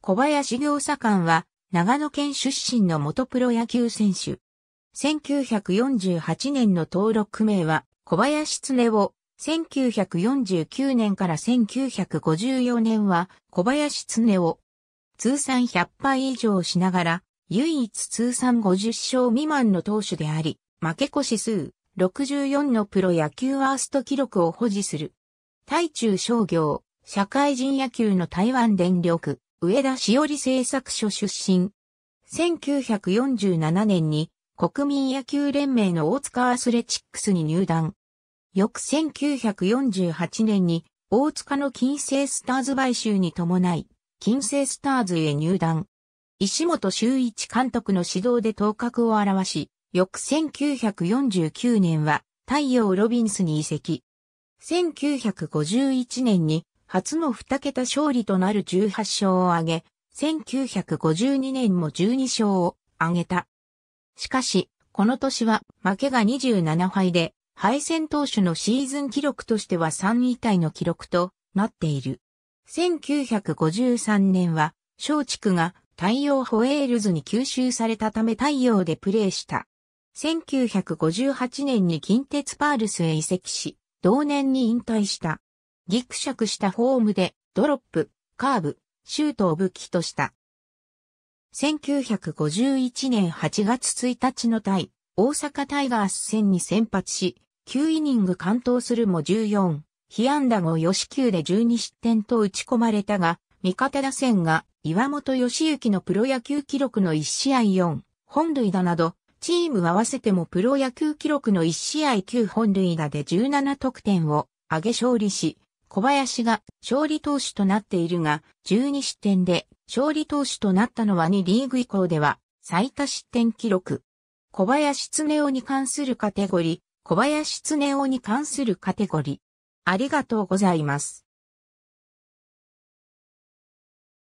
小林行佐官は、長野県出身の元プロ野球選手。1948年の登録名は、小林常を、1949年から1954年は、小林常を、通算100敗以上しながら、唯一通算50勝未満の投手であり、負け越し数64のプロ野球ワースト記録を保持する。対中商業、社会人野球の台湾電力、上田しおり製作所出身。1947年に国民野球連盟の大塚アスレチックスに入団。翌1948年に大塚の金星スターズ買収に伴い、金星スターズへ入団。石本修一監督の指導で頭角を表し、翌1949年は太陽ロビンスに移籍。1951年に初の二桁勝利となる18勝を挙げ、1952年も12勝を挙げた。しかし、この年は負けが27敗で、敗戦投手のシーズン記録としては3位体の記録となっている。1953年は、松竹が太陽ホエールズに吸収されたため太陽でプレーした。1958年に近鉄パールスへ移籍し、同年に引退した。ギクシャクしたフォームで、ドロップ、カーブ、シュートを武器とした。1951年8月1日の対、大阪タイガース戦に先発し、9イニング完投するも14、被安打後吉球で12失点と打ち込まれたが、味方打線が岩本義行のプロ野球記録の1試合4、本塁打など、チーム合わせてもプロ野球記録の1試合9本塁打で17得点を上げ勝利し、小林が勝利投手となっているが、12失点で勝利投手となったのは2リーグ以降では最多失点記録。小林常夫に関するカテゴリー、小林常夫に関するカテゴリー。ありがとうございます。